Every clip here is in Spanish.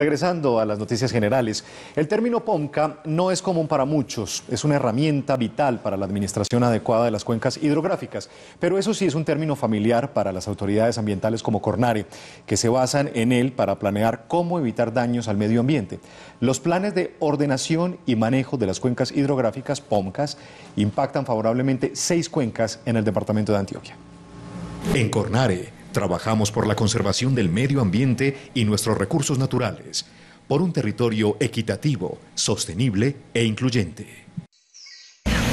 Regresando a las noticias generales, el término POMCA no es común para muchos, es una herramienta vital para la administración adecuada de las cuencas hidrográficas, pero eso sí es un término familiar para las autoridades ambientales como Cornare, que se basan en él para planear cómo evitar daños al medio ambiente. Los planes de ordenación y manejo de las cuencas hidrográficas, POMCAS, impactan favorablemente seis cuencas en el departamento de Antioquia. En Cornare Trabajamos por la conservación del medio ambiente y nuestros recursos naturales, por un territorio equitativo, sostenible e incluyente.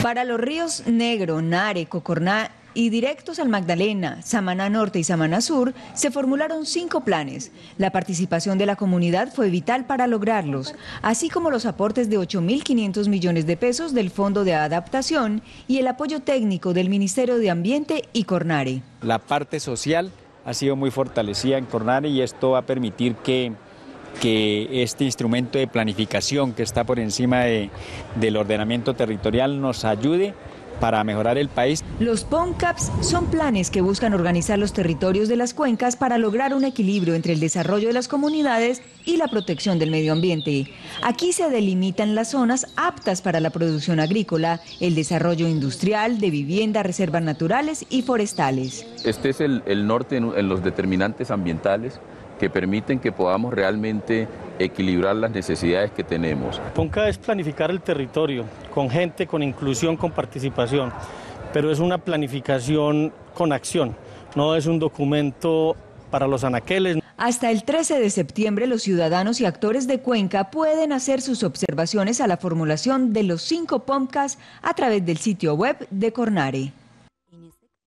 Para los ríos Negro, Nare, Cocorná y directos al Magdalena, Samaná Norte y Samaná Sur, se formularon cinco planes. La participación de la comunidad fue vital para lograrlos, así como los aportes de 8.500 millones de pesos del Fondo de Adaptación y el apoyo técnico del Ministerio de Ambiente y Cornare. La parte social ha sido muy fortalecida en Cornare y esto va a permitir que, que este instrumento de planificación que está por encima de, del ordenamiento territorial nos ayude para mejorar el país. Los PONCAPs son planes que buscan organizar los territorios de las cuencas para lograr un equilibrio entre el desarrollo de las comunidades y la protección del medio ambiente. Aquí se delimitan las zonas aptas para la producción agrícola, el desarrollo industrial, de vivienda, reservas naturales y forestales. Este es el, norte en, los determinantes ambientales que permiten que podamos realmente equilibrar las necesidades que tenemos. PONCA es planificar el territorio con gente, con inclusión, con participación pero es una planificación con acción, no es un documento para los anaqueles. Hasta el 13 de septiembre, los ciudadanos y actores de Cuenca pueden hacer sus observaciones a la formulación de los cinco POMCAS a través del sitio web de Cornare.